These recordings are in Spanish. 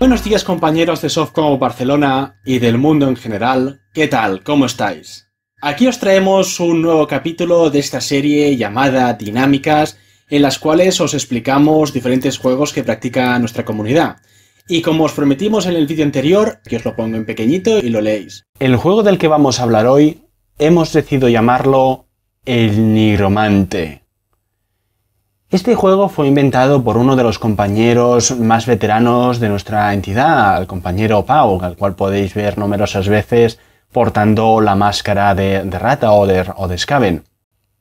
Buenos días compañeros de Softcom Barcelona y del mundo en general, ¿qué tal? ¿Cómo estáis? Aquí os traemos un nuevo capítulo de esta serie llamada Dinámicas, en las cuales os explicamos diferentes juegos que practica nuestra comunidad. Y como os prometimos en el vídeo anterior, que os lo pongo en pequeñito y lo leéis. El juego del que vamos a hablar hoy hemos decidido llamarlo El Nigromante. Este juego fue inventado por uno de los compañeros más veteranos de nuestra entidad, el compañero Pau, al cual podéis ver numerosas veces portando la máscara de, rata o de, o de Scaven.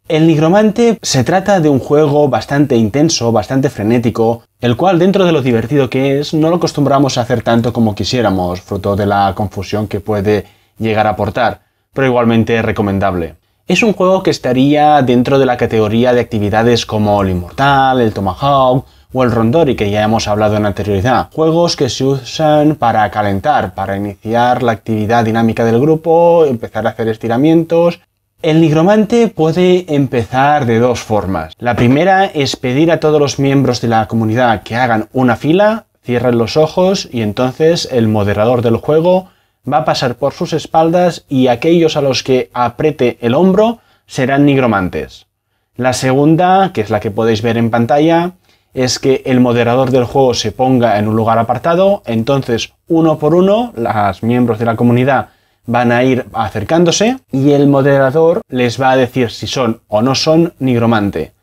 El nigromante se trata de un juego bastante intenso, bastante frenético, el cual dentro de lo divertido que es no lo acostumbramos a hacer tanto como quisiéramos, fruto de la confusión que puede llegar a aportar, pero igualmente recomendable. Es un juego que estaría dentro de la categoría de actividades como el Inmortal, el Tomahawk o el Rondori que ya hemos hablado en anterioridad. Ah, juegos que se usan para calentar, para iniciar la actividad dinámica del grupo, empezar a hacer estiramientos el nigromante puede empezar de dos formas. La primera es pedir a todos los miembros de la comunidad que hagan una fila, cierren los ojos y entonces el moderador del juego va a pasar por sus espaldas y aquellos a los que apriete el hombro serán nigromantes. La segunda, que es la que podéis ver en pantalla, es que el moderador del juego se ponga en un lugar apartado, entonces uno por uno, los miembros de la comunidad van a ir acercándose y el moderador les va a decir si son o no son nigromante.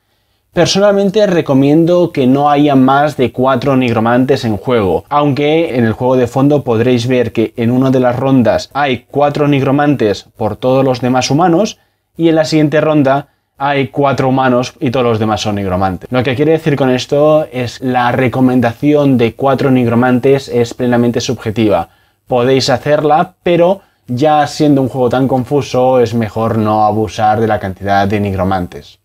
Personalmente recomiendo que no haya más de cuatro nigromantes en juego, aunque en el juego de fondo podréis ver que en una de las rondas hay cuatro nigromantes por todos los demás humanos y en la siguiente ronda hay cuatro humanos y todos los demás son nigromantes. Lo que quiere decir con esto es la recomendación de cuatro nigromantes es plenamente subjetiva. Podéis hacerla, pero ya siendo un juego tan confuso es mejor no abusar de la cantidad de nigromantes.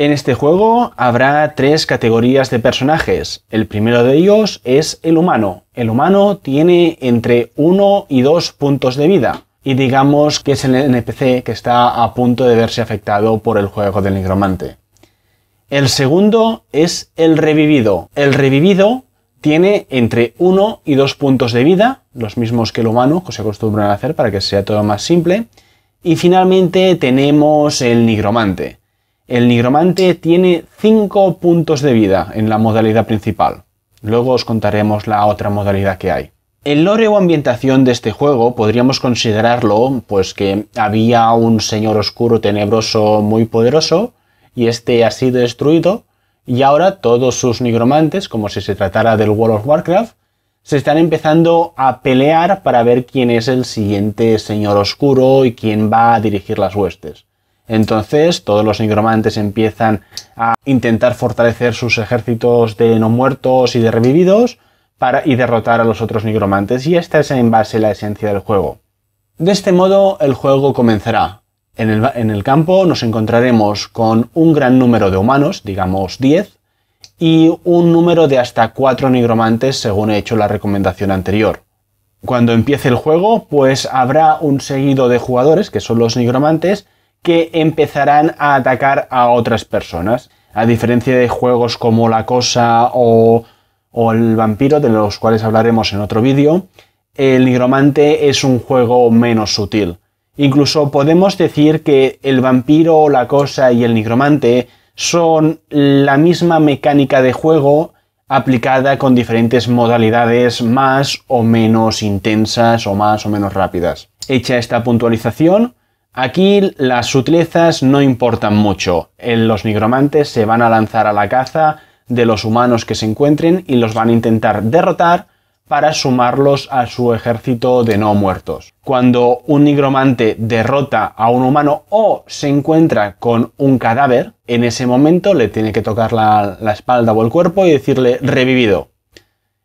En este juego habrá tres categorías de personajes. El primero de ellos es el humano. El humano tiene entre 1 y 2 puntos de vida. Y digamos que es el NPC que está a punto de verse afectado por el juego del nigromante. El segundo es el revivido. El revivido tiene entre 1 y 2 puntos de vida, los mismos que el humano, que se acostumbran a hacer para que sea todo más simple. Y finalmente tenemos el nigromante. El nigromante tiene 5 puntos de vida en la modalidad principal. Luego os contaremos la otra modalidad que hay. El lore o ambientación de este juego podríamos considerarlo pues que había un señor oscuro tenebroso muy poderoso y este ha sido destruido y ahora todos sus nigromantes, como si se tratara del World of Warcraft, se están empezando a pelear para ver quién es el siguiente señor oscuro y quién va a dirigir las huestes. Entonces todos los nigromantes empiezan a intentar fortalecer sus ejércitos de no muertos y de revividos para, y derrotar a los otros nigromantes. Y esta es en base la esencia del juego. De este modo el juego comenzará. En el, en el campo nos encontraremos con un gran número de humanos, digamos 10, y un número de hasta 4 nigromantes según he hecho la recomendación anterior. Cuando empiece el juego, pues habrá un seguido de jugadores, que son los nigromantes, que empezarán a atacar a otras personas. A diferencia de juegos como La Cosa o, El Vampiro, de los cuales hablaremos en otro vídeo, el nigromante es un juego menos sutil. Incluso podemos decir que el vampiro, la cosa y el nigromante son la misma mecánica de juego aplicada con diferentes modalidades más o menos intensas o más o menos rápidas. Hecha esta puntualización, Aquí las sutilezas no importan mucho. Eh, los nigromantes se van a lanzar a la caza de los humanos que se encuentren y los van a intentar derrotar para sumarlos a su ejército de no muertos. Cuando un nigromante derrota a un humano o se encuentra con un cadáver, en ese momento le tiene que tocar la, la espalda o el cuerpo y decirle revivido.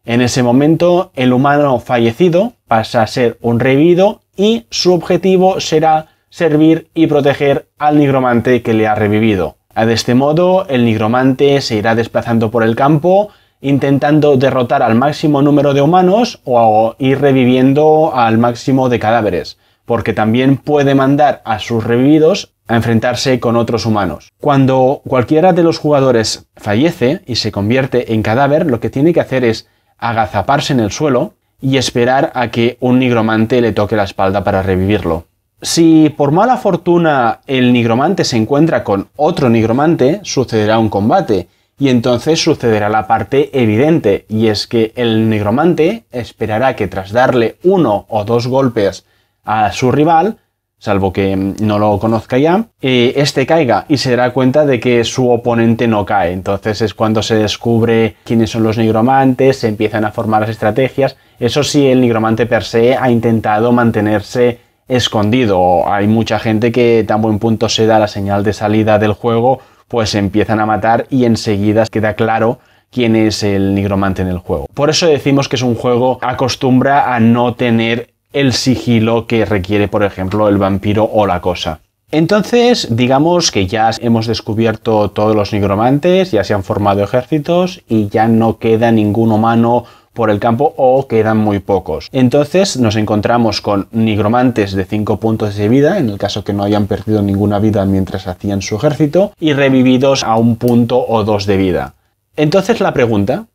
En ese momento el humano fallecido pasa a ser un revivido y su objetivo será servir y proteger al nigromante que le ha revivido. De este modo, el nigromante se irá desplazando por el campo, intentando derrotar al máximo número de humanos o ir reviviendo al máximo de cadáveres, porque también puede mandar a sus revividos a enfrentarse con otros humanos. Cuando cualquiera de los jugadores fallece y se convierte en cadáver, lo que tiene que hacer es agazaparse en el suelo y esperar a que un nigromante le toque la espalda para revivirlo. Si por mala fortuna el nigromante se encuentra con otro nigromante, sucederá un combate, y entonces sucederá la parte evidente, y es que el nigromante esperará que tras darle uno o dos golpes a su rival, salvo que mm, no lo conozca ya, eh, este caiga y se dará cuenta de que su oponente no cae. Entonces es cuando se descubre quiénes son los nigromantes, se empiezan a formar las estrategias. Eso sí, el nigromante per se ha intentado mantenerse escondido. Hay mucha gente que tan buen punto se da la señal de salida del juego, pues empiezan a matar y enseguida queda claro quién es el nigromante en el juego. Por eso decimos que es un juego acostumbra a no tener el sigilo que requiere, por ejemplo, el vampiro o la cosa. Entonces, digamos que ya hemos descubierto todos los nigromantes, ya se han formado ejércitos y ya no queda ningún humano por el campo o quedan muy pocos. Entonces nos encontramos con nigromantes de 5 puntos de vida, en el caso que no hayan perdido ninguna vida mientras hacían su ejército, y revividos a un punto o dos de vida. Entonces la pregunta,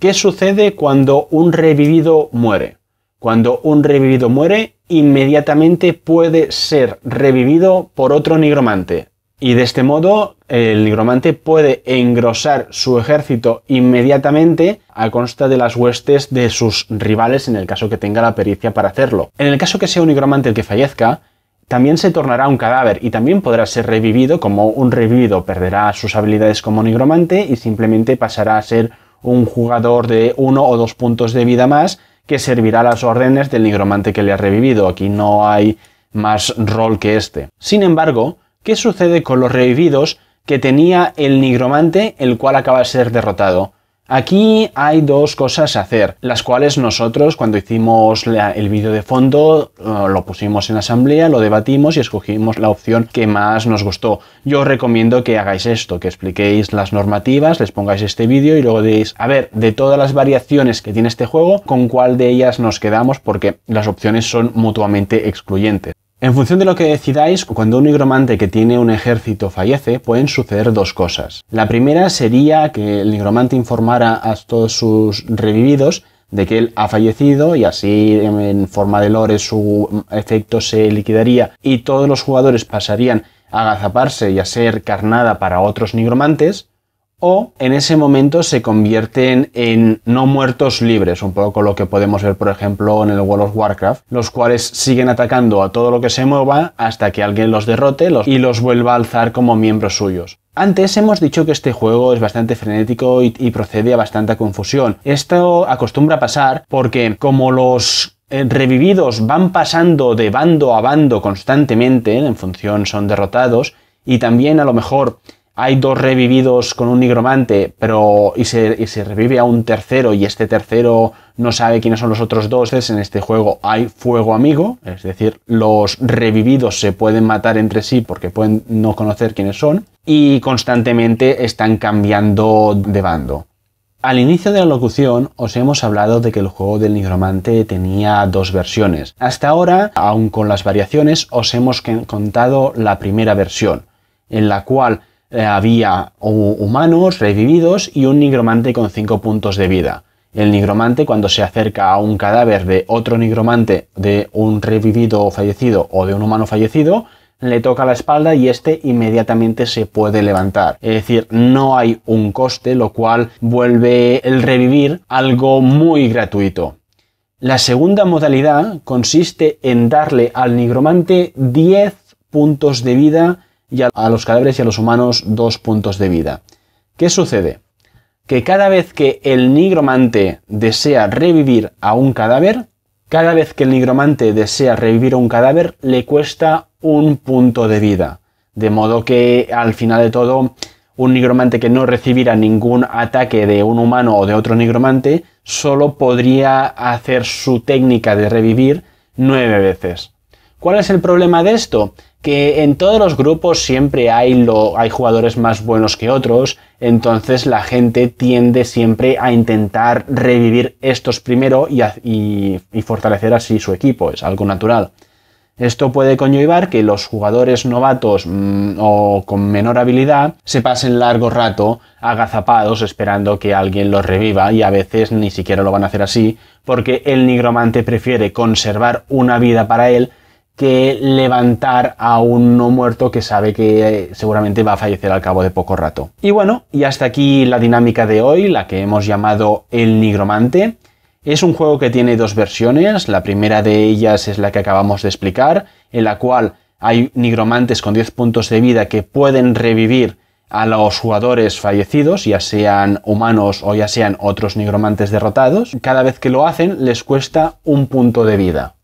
¿qué sucede cuando un revivido muere? Cuando un revivido muere, inmediatamente puede ser revivido por otro nigromante, y de este modo, el nigromante puede engrosar su ejército inmediatamente a consta de las huestes de sus rivales en el caso que tenga la pericia para hacerlo. En el caso que sea un nigromante el que fallezca, también se tornará un cadáver y también podrá ser revivido como un revivido perderá sus habilidades como nigromante y simplemente pasará a ser un jugador de uno o dos puntos de vida más que servirá a las órdenes del nigromante que le ha revivido. Aquí no hay más rol que este. Sin embargo, ¿Qué sucede con los revividos que tenía el nigromante el cual acaba de ser derrotado? Aquí hay dos cosas a hacer, las cuales nosotros cuando hicimos el vídeo de fondo eh, lo pusimos en asamblea, lo debatimos y escogimos la opción que más nos gustó. Yo os recomiendo que hagáis esto, que expliquéis las normativas, les pongáis este vídeo y luego deis, a ver, de todas las variaciones que tiene este juego, con cuál de ellas nos quedamos porque las opciones son mutuamente excluyentes. En función de lo que decidáis, cuando un nigromante que tiene un ejército fallece, pueden suceder dos cosas. La primera sería que el nigromante informara a todos sus revividos de que él ha fallecido y así em, en forma de lore su efecto se liquidaría y todos los jugadores pasarían a agazaparse y a ser carnada para otros nigromantes o en ese momento se convierten en no muertos libres, un poco lo que podemos ver por ejemplo en el World of Warcraft, los cuales siguen atacando a todo lo que se mueva hasta que alguien los derrote y los vuelva a alzar como miembros suyos. Antes hemos dicho que este juego es bastante frenético y, procede a bastante confusión. Esto acostumbra a pasar porque como los eh, revividos van pasando de bando a bando constantemente, en función son derrotados, y también a lo mejor hay dos revividos con un nigromante, pero y se, revive a un tercero y este tercero no sabe quiénes son los otros dos, en este juego hay fuego amigo, es decir, los revividos se pueden matar entre sí porque pueden no conocer quiénes son y constantemente están cambiando de bando. Al inicio de la locución os hemos hablado de que el juego del nigromante tenía dos versiones. Hasta ahora, aun con las variaciones, os hemos contado la primera versión, en la cual eh, había humanos revividos y un nigromante con 5 puntos de vida. El nigromante cuando se acerca a un cadáver de otro nigromante, de un revivido o fallecido o de un humano fallecido, le toca la espalda y este inmediatamente se puede levantar. Es decir, no hay un coste, lo cual vuelve el revivir algo muy gratuito. La segunda modalidad consiste en darle al nigromante 10 puntos de vida y a los cadáveres y a los humanos dos puntos de vida. ¿Qué sucede? Que cada vez que el nigromante desea revivir a un cadáver, cada vez que el nigromante desea revivir a un cadáver, le cuesta un punto de vida. De modo que al final de todo, un nigromante que no recibiera ningún ataque de un humano o de otro nigromante, solo podría hacer su técnica de revivir nueve veces. ¿Cuál es el problema de esto? Que en todos los grupos siempre hay, lo, hay jugadores más buenos que otros, entonces la gente tiende siempre a intentar revivir estos primero y, fortalecer así su equipo, es algo natural. Esto puede conllevar que los jugadores novatos mm, o con menor habilidad se pasen largo rato agazapados esperando que alguien los reviva y a veces ni siquiera lo van a hacer así porque el nigromante prefiere conservar una vida para él que levantar a un no muerto que sabe que eh, seguramente va a fallecer al cabo de poco rato. Y bueno, y hasta aquí la dinámica de hoy, la que hemos llamado El Nigromante. Es un juego que tiene dos versiones, la primera de ellas es la que acabamos de explicar, en la cual hay nigromantes con 10 puntos de vida que pueden revivir a los jugadores fallecidos, ya sean humanos o ya sean otros nigromantes derrotados. Cada vez que lo hacen les cuesta un punto de vida.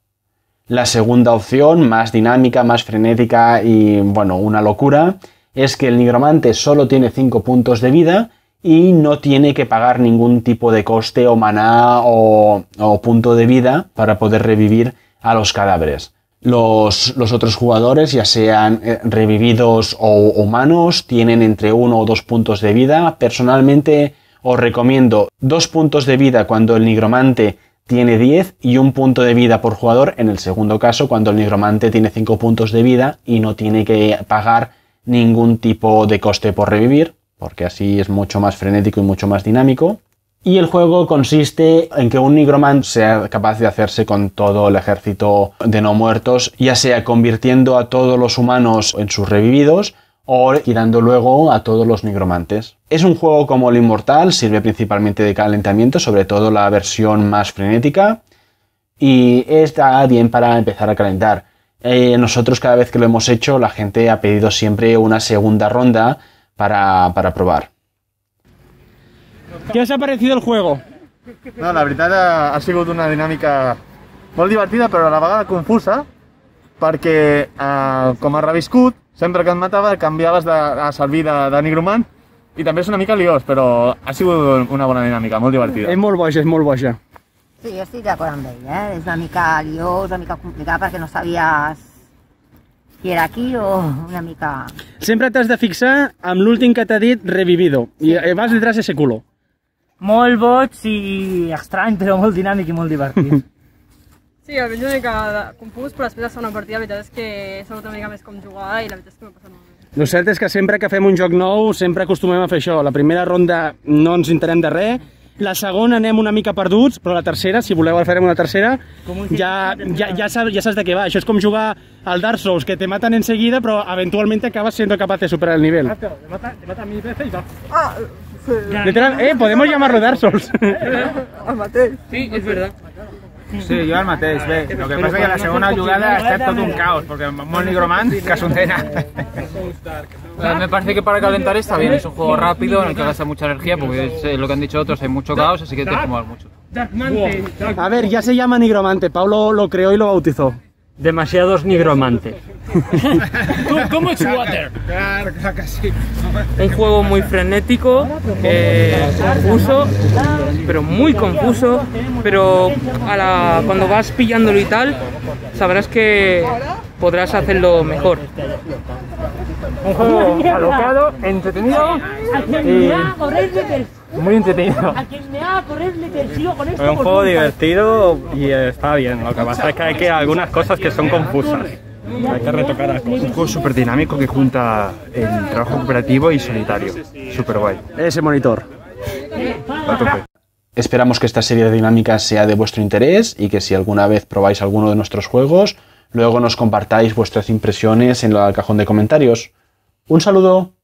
La segunda opción, más dinámica, más frenética y, bueno, una locura, es que el nigromante solo tiene 5 puntos de vida y no tiene que pagar ningún tipo de coste o maná o, punto de vida para poder revivir a los cadáveres. Los, los otros jugadores, ya sean eh, revividos o humanos, tienen entre 1 o 2 puntos de vida. Personalmente os recomiendo 2 puntos de vida cuando el nigromante tiene 10 y un punto de vida por jugador en el segundo caso, cuando el nigromante tiene 5 puntos de vida y no tiene que pagar ningún tipo de coste por revivir, porque así es mucho más frenético y mucho más dinámico. Y el juego consiste en que un nigromante sea capaz de hacerse con todo el ejército de no muertos, ya sea convirtiendo a todos los humanos en sus revividos, o tirando luego a todos los nigromantes. Es un juego como el Inmortal, sirve principalmente de calentamiento, sobre todo la versión más frenética, y está bien para empezar a calentar. Eh, nosotros cada vez que lo hemos hecho, la gente ha pedido siempre una segunda ronda para, para probar. ¿Qué os ha parecido el juego? No, la verdad ha, sido una dinámica. Muy divertida, Pero a la vegada confusa, Porque eh, a ha sempre que et matava canviaves de, a servir de, de nigromant i també és una mica liós, però ha sigut una bona dinàmica, molt divertida. És molt boja, és molt boja. Sí, jo estic d'acord amb ell, eh? És una mica liós, una mica complicat perquè no sabies qui era aquí o una mica... Sempre t'has de fixar amb l'últim que t'ha dit revivido sí. i vas detrás ese culo. Molt boig i estrany, però molt dinàmic i molt divertit. Sí, el veig una mica confús, però després de ser una partida la veritat és que he sabut una mica més com jugar i la veritat és que m'ha passat molt bé. El cert és que sempre que fem un joc nou sempre acostumem a fer això. La primera ronda no ens entenem de res, la segona anem una mica perduts, però la tercera, si voleu farem una tercera, ja, ja, ja, saps, ja saps de què va. Això és com jugar al Dark Souls, que te maten en seguida, però eventualment acabes sent capaç de superar el nivell. te mata, te mata mil veces i va. Ah, sí. Literal, eh, llamar-lo Dark Souls. El mateix. Sí, és veritat. Sí, yo al matéis, ve. Lo que es que la segunda jugada ha estat un caos, perquè molt nigromant que mí Me parece que para calentar está bien, es un juego rápido en el que gasta mucha energía, porque es eh, lo que han dicho otros, hay mucho caos, así que te que mucho. A ver, ya se llama nigromante, Pablo lo creó y lo bautizó. Demasiados nigromantes. ¿Cómo es Water? Un juego muy frenético, eh, confuso, pero muy confuso, pero a la, cuando vas pillándolo y tal, sabrás que podrás hacerlo mejor. Un juego alocado, entretenido y muy entretenido. A quien me haga correr le persigo con esto. Es un juego divertido y está bien. Lo que pasa es que hay que algunas cosas que son confusas. Hay que retocar las cosas. Un juego súper dinámico que junta el trabajo cooperativo y solitario. Súper guay. Ese monitor. Esperamos que esta serie de dinámicas sea de vuestro interés y que si alguna vez probáis alguno de nuestros juegos, luego nos compartáis vuestras impresiones en el cajón de comentarios. Un saludo.